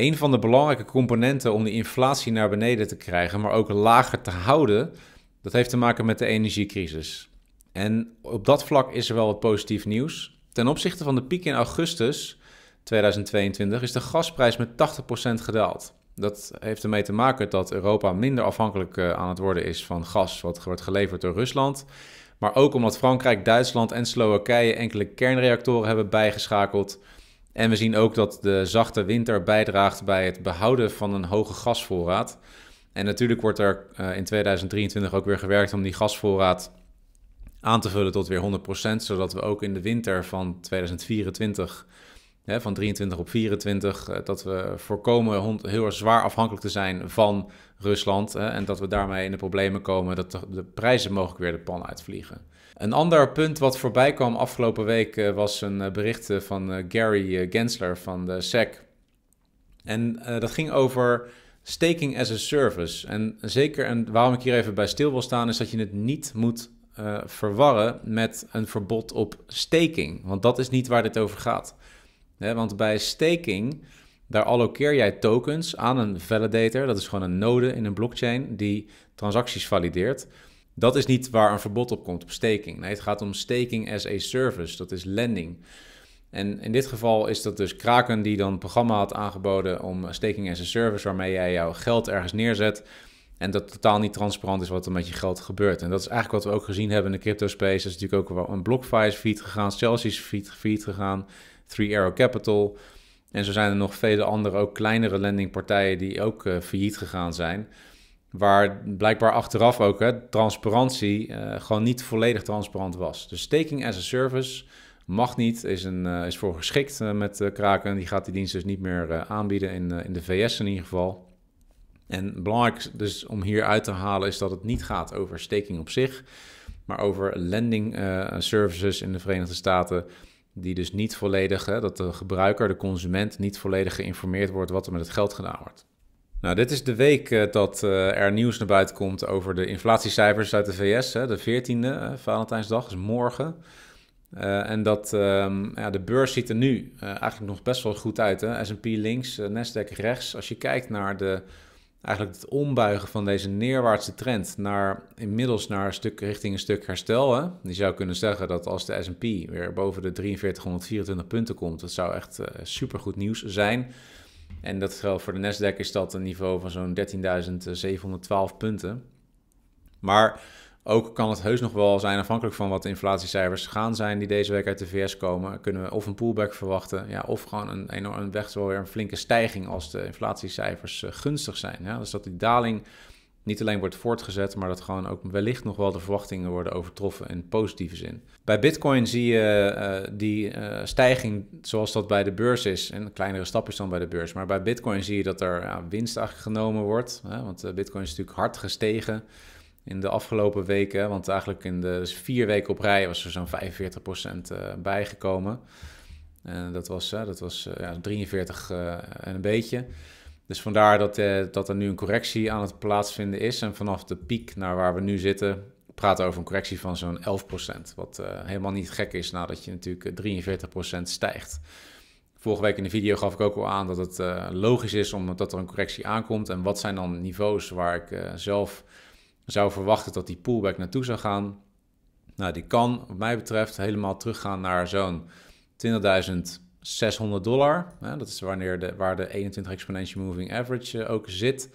Een van de belangrijke componenten om die inflatie naar beneden te krijgen, maar ook lager te houden, dat heeft te maken met de energiecrisis. En op dat vlak is er wel wat positief nieuws. Ten opzichte van de piek in augustus 2022 is de gasprijs met 80% gedaald. Dat heeft ermee te maken dat Europa minder afhankelijk eh, aan het worden is van gas wat wordt geleverd door Rusland. Maar ook omdat Frankrijk, Duitsland en Slowakije enkele kernreactoren hebben bijgeschakeld en we zien ook dat de zachte winter bijdraagt bij het behouden van een hoge gasvoorraad. En natuurlijk wordt er eh, in 2023 ook weer gewerkt om die gasvoorraad aan te vullen tot weer 100%, zodat we ook in de winter van 2024, hè, van 23 op 24, eh, dat we voorkomen heel erg zwaar afhankelijk te zijn van Rusland hè, en dat we daarmee in de problemen komen dat de prijzen mogelijk weer de pan uitvliegen. Een ander punt wat voorbij kwam afgelopen week eh, was een eh, bericht eh, van Gary Gensler van de SEC. En dat ging over staking as a service. En zeker, en waarom ik hier even bij stil wil staan, is dat je het niet moet verwarren met een verbod op staking. Want dat is niet waar dit over gaat. want bij staking, daar allokeer jij tokens aan een validator. Dat is gewoon een node in een blockchain die transacties valideert. Dat is niet waar een verbod op komt, op staking. Nee, het gaat om staking as a service, dat is lending. En in dit geval is dat dus Kraken die dan een programma had aangeboden om staking as a service, waarmee jij jouw geld ergens neerzet. En dat totaal niet transparant is wat er met je geld gebeurt. En dat is eigenlijk wat we ook gezien hebben in de crypto space. Dat is natuurlijk ook wel een BlockFi is failliet gegaan, Celsius is failliet, gegaan, Three Arrow Capital. En zo zijn er nog vele andere, ook kleinere lendingpartijen die ook eh, failliet gegaan zijn. Waar blijkbaar achteraf ook hè, transparantie eh, gewoon niet volledig transparant was. Dus staking as a service mag niet, is, een, eh, is voor geschikt eh, met Kraken. Die gaat die dienst dus niet meer aanbieden, in, in de VS in ieder geval. En belangrijk dus om hier uit te halen is dat het niet gaat over staking op zich, maar over lending services in de Verenigde Staten die dus niet volledig, hè, dat de gebruiker, de consument, niet volledig geïnformeerd wordt wat er met het geld gedaan wordt. Nou, dit is de week eh, dat eh, er nieuws naar buiten komt over de inflatiecijfers uit de VS, de 14e, eh, Valentijnsdag, is morgen. en dat ehm, ja, de beurs ziet er nu eigenlijk nog best wel goed uit. S&P links, Nasdaq rechts. Als je kijkt naar de, eigenlijk het ombuigen van deze neerwaartse trend... naar inmiddels naar een stuk, richting een stuk herstel. Hè? Je zou kunnen zeggen dat als de S&P weer boven de 4324 punten komt... dat zou echt supergoed nieuws zijn... En dat geldt voor de Nasdaq is dat een niveau van zo'n 13.712 punten. Maar ook kan het heus nog wel zijn, afhankelijk van wat de inflatiecijfers gaan zijn die deze week uit de VS komen, kunnen we of een pullback verwachten, ja, of gewoon een enorm weg, zo weer een flinke stijging als de inflatiecijfers eh, gunstig zijn. Ja. Dus dat die daling niet alleen wordt voortgezet, maar dat gewoon ook wellicht nog wel de verwachtingen worden overtroffen in positieve zin. Bij Bitcoin zie je eh, die eh, stijging zoals dat bij de beurs is, en kleinere stapjes dan bij de beurs. Maar bij Bitcoin zie je dat er ja, winst genomen wordt, hè? want eh, Bitcoin is natuurlijk hard gestegen in de afgelopen weken. Want eigenlijk in de vier weken op rij was er zo'n 45% bijgekomen. En dat was, dat was ja, 43 en een beetje. Dus vandaar dat, eh, dat er nu een correctie aan het plaatsvinden is. En vanaf de piek naar waar we nu zitten, praten over een correctie van zo'n 11%. Wat eh, helemaal niet gek is nadat je natuurlijk 43% eh, stijgt. Vorige week in de video gaf ik ook al aan dat het logisch is omdat er een correctie aankomt. En wat zijn dan niveaus waar ik zelf zou verwachten dat die pullback naartoe zou gaan? Nou, die kan, wat mij betreft, helemaal teruggaan naar zo'n 20.000 600 dollar. Hè, dat is wanneer de, waar de 21 Exponential Moving Average eh, ook zit.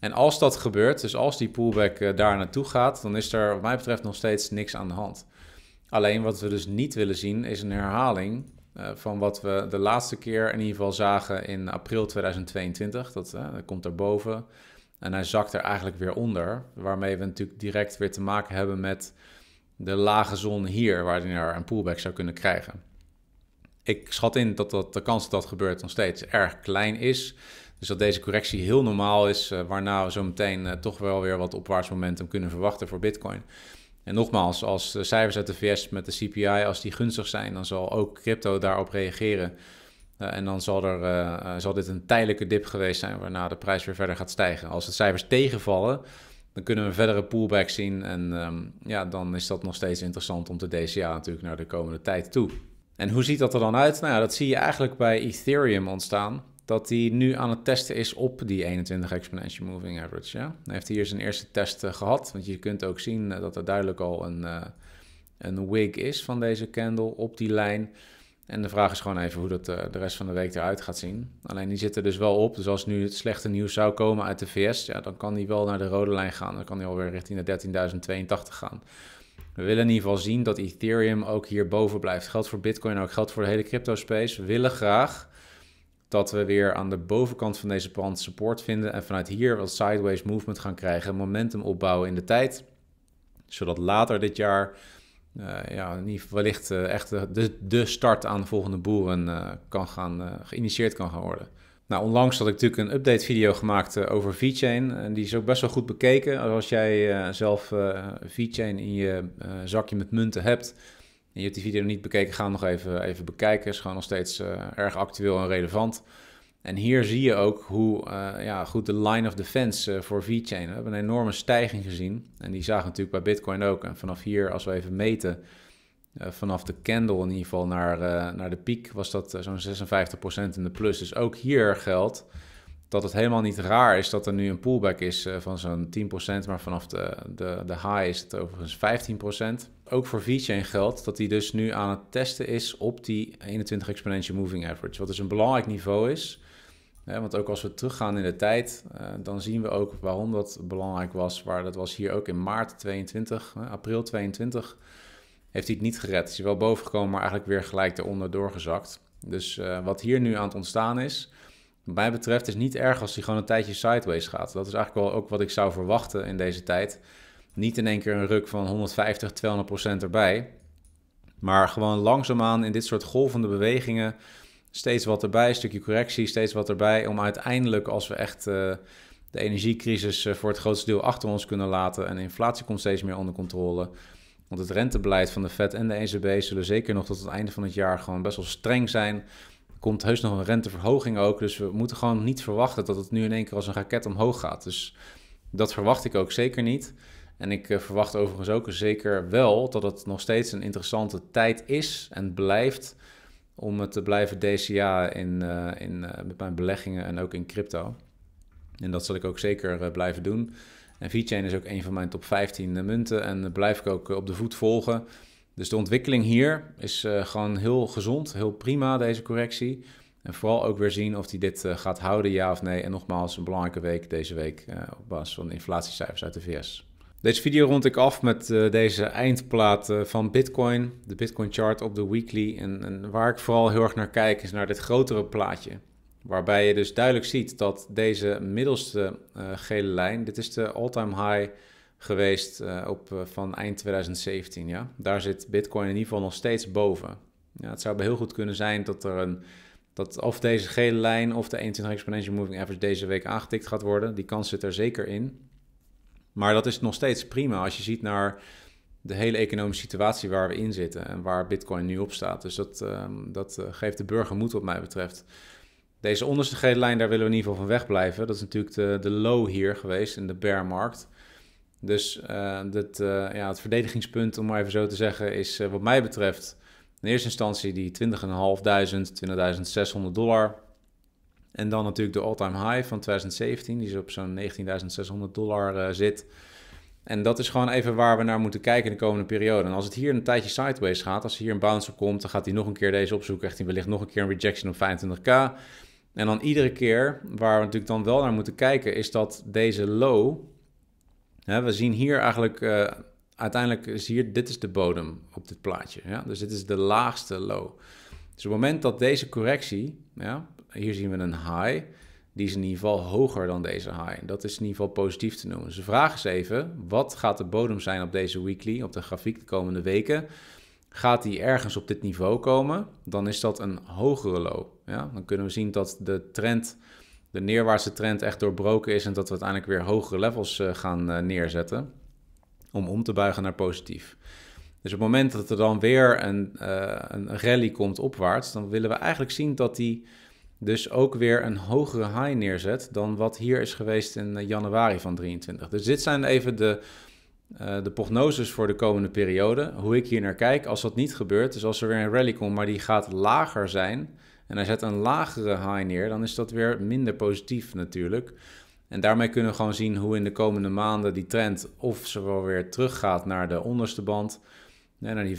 En als dat gebeurt, dus als die pullback eh, daar naartoe gaat, dan is er wat mij betreft nog steeds niks aan de hand. Alleen wat we dus niet willen zien is een herhaling eh, van wat we de laatste keer in ieder geval zagen in april 2022. Dat, dat komt daarboven. En hij zakt er eigenlijk weer onder. Waarmee we natuurlijk direct weer te maken hebben met de lage zon hier, waar hij naar nou een pullback zou kunnen krijgen. Ik schat in dat, dat de kans dat dat gebeurt nog steeds erg klein is. Dus dat deze correctie heel normaal is, eh, waarna we zo meteen eh, toch wel weer wat opwaarts momentum kunnen verwachten voor Bitcoin. En nogmaals, als de cijfers uit de VS met de CPI, als die gunstig zijn, dan zal ook crypto daarop reageren. Eh, en dan zal, er, zal dit een tijdelijke dip geweest zijn, waarna de prijs weer verder gaat stijgen. Als de cijfers tegenvallen, dan kunnen we een verdere pullback zien. En ehm, ja, dan is dat nog steeds interessant om te DCA natuurlijk naar de komende tijd toe. En hoe ziet dat er dan uit? Nou, dat zie je eigenlijk bij Ethereum ontstaan. Dat die nu aan het testen is op die 21 Exponential Moving Average. Ja? Hij heeft hier zijn eerste test eh, gehad. Want je kunt ook zien eh, dat er duidelijk al een, uh, een wig is van deze candle op die lijn. En de vraag is gewoon even hoe dat de rest van de week eruit gaat zien. Alleen die zit er dus wel op. Dus als nu het slechte nieuws zou komen uit de VS, ja, dan kan die wel naar de rode lijn gaan. Dan kan die alweer richting de 13.082 gaan. We willen in ieder geval zien dat Ethereum ook hierboven blijft. Geldt voor Bitcoin, ook geldt voor de hele crypto space. We willen graag dat we weer aan de bovenkant van deze pand support vinden en vanuit hier wat sideways movement gaan krijgen, momentum opbouwen in de tijd, zodat later dit jaar uh, ja, wellicht uh, echt de, de start aan de volgende boeren eh, kan gaan, geïnitieerd kan gaan worden. Nou, onlangs had ik natuurlijk een update video gemaakt eh, over VeChain. En die is ook best wel goed bekeken. Als jij eh, zelf uh, eh, VeChain in je zakje met munten hebt. En je hebt die video nog niet bekeken, ga hem nog even, even bekijken. Is gewoon nog steeds erg actueel en relevant. En hier zie je ook hoe ja, goed de line of defense voor VeChain. We hebben een enorme stijging gezien. En die zagen natuurlijk bij Bitcoin ook. En vanaf hier, als we even meten eh, vanaf de candle in ieder geval naar, eh, naar de piek was dat eh, zo'n 56% in de plus. Dus ook hier geldt dat het helemaal niet raar is dat er nu een pullback is van zo'n 10%, maar vanaf de, de, de high is het overigens 15%. Ook voor VeChain geldt dat die dus nu aan het testen is op die 21 Exponential Moving Average, wat dus een belangrijk niveau is. want ook als we teruggaan in de tijd, dan zien we ook waarom dat belangrijk was. Waar, dat was hier ook in maart 22, april 22 heeft hij het niet gered. Is wel bovengekomen, maar eigenlijk weer gelijk eronder doorgezakt. Dus eh, wat hier nu aan het ontstaan is, wat mij betreft, is niet erg als hij gewoon een tijdje sideways gaat. Dat is eigenlijk wel ook wat ik zou verwachten in deze tijd. Niet in één keer een ruk van 150, 200 procent erbij. Maar gewoon langzaamaan in dit soort golvende bewegingen steeds wat erbij, een stukje correctie, steeds wat erbij. Om uiteindelijk, als we echt eh, de energiecrisis eh, voor het grootste deel achter ons kunnen laten en inflatie komt steeds meer onder controle, want het rentebeleid van de Fed en de ECB zullen zeker nog tot het einde van het jaar gewoon best wel streng zijn. Er komt heus nog een renteverhoging ook. Dus we moeten gewoon niet verwachten dat het nu in één keer als een raket omhoog gaat. Dus dat verwacht ik ook zeker niet. En ik eh, verwacht overigens ook zeker wel dat het nog steeds een interessante tijd is en blijft om te blijven DCA in, eh, in, eh, met mijn beleggingen en ook in crypto. En dat zal ik ook zeker blijven doen. En VeChain is ook een van mijn top 15 eh, munten en eh, blijf ik ook eh, op de voet volgen. Dus de ontwikkeling hier is gewoon heel gezond, heel prima deze correctie. En vooral ook weer zien of hij dit gaat houden, ja of nee. En nogmaals, een belangrijke week deze week op basis van inflatiecijfers uit de VS. Deze video rond ik af met deze eindplaat van Bitcoin, de Bitcoin chart op de weekly. En, en waar ik vooral heel erg naar kijk is naar dit grotere plaatje. Waarbij je dus duidelijk ziet dat deze middelste eh, gele lijn, dit is de all-time high geweest eh, op, eh, van eind 2017. Ja? Daar zit Bitcoin in ieder geval nog steeds boven. Ja, het zou heel goed kunnen zijn dat er een, dat of deze gele lijn of de 21 exponential moving average deze week aangetikt gaat worden. Die kans zit er zeker in. Maar dat is nog steeds prima als je ziet naar de hele economische situatie waar we in zitten en waar Bitcoin nu op staat. Dus dat, ehm, dat geeft de burger moed, wat mij betreft. Deze onderste gele lijn, daar willen we in ieder geval van wegblijven. Dat is natuurlijk de, de low hier geweest in de bear market. Dus eh, dat, eh, ja, het verdedigingspunt, om maar even zo te zeggen, is eh, wat mij betreft in eerste instantie die 20.500, 20.600 dollar. En dan natuurlijk de all-time high van 2017, die is op zo'n 19.600 dollar zit. En dat is gewoon even waar we naar moeten kijken in de komende periode. En als het hier een tijdje sideways gaat, als hier een bouncer komt, dan gaat hij nog een keer deze opzoeken. Echt, hij wellicht nog een keer een rejection op 25k. En dan iedere keer, waar we natuurlijk dan wel naar moeten kijken, is dat deze low. Hè, we zien hier eigenlijk, eh, uiteindelijk is hier, dit is de bodem op dit plaatje. Ja? Dus dit is de laagste low. Dus op het moment dat deze correctie, ja, hier zien we een high, die is in ieder geval hoger dan deze high. Dat is in ieder geval positief te noemen. Dus de vraag is even, wat gaat de bodem zijn op deze weekly, op de grafiek de komende weken? Gaat die ergens op dit niveau komen, dan is dat een hogere low. Ja? Dan kunnen we zien dat de trend, de neerwaartse trend echt doorbroken is en dat we uiteindelijk weer hogere levels eh, gaan eh, neerzetten om om te buigen naar positief. Dus op het moment dat er dan weer een, eh, een rally komt opwaarts, dan willen we eigenlijk zien dat die dus ook weer een hogere high neerzet dan wat hier is geweest in januari van 23. Dus dit zijn even de, de prognoses voor de komende periode. Hoe ik hier naar kijk, als dat niet gebeurt, dus als er weer een rally komt, maar die gaat lager zijn en hij zet een lagere high neer, dan is dat weer minder positief natuurlijk. En daarmee kunnen we gewoon zien hoe in de komende maanden die trend of ze wel weer teruggaat naar de onderste band, naar die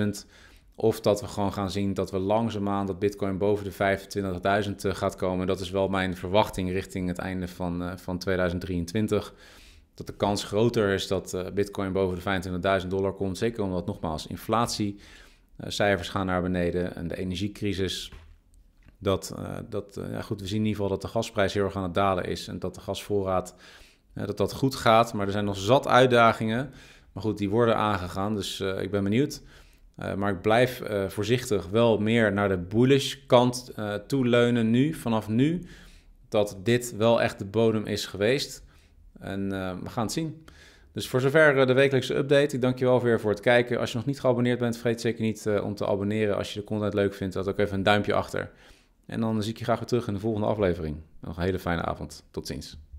15.500, of dat we gewoon gaan zien dat we langzaamaan dat Bitcoin boven de 25.000 eh, gaat komen. Dat is wel mijn verwachting richting het einde van, eh, van 2023 dat de kans groter is dat eh, Bitcoin boven de 25.000 dollar komt. Zeker omdat, nogmaals, inflatie eh, cijfers gaan naar beneden en de energiecrisis. Dat, eh, dat, eh, ja goed, we zien in ieder geval dat de gasprijs heel erg aan het dalen is en dat de gasvoorraad dat dat goed gaat. Maar er zijn nog zat uitdagingen. Maar goed, die worden aangegaan. Dus ik ben benieuwd. maar ik blijf voorzichtig wel meer naar de bullish kant toe leunen nu, vanaf nu. Dat dit wel echt de bodem is geweest. En we gaan het zien. Dus voor zover eh, de wekelijkse update. Ik dank je wel weer voor het kijken. Als je nog niet geabonneerd bent, vergeet zeker niet eh, om te abonneren. Als je de content leuk vindt, laat ook even een duimpje achter. En dan zie ik je graag weer terug in de volgende aflevering. Nog een hele fijne avond. Tot ziens.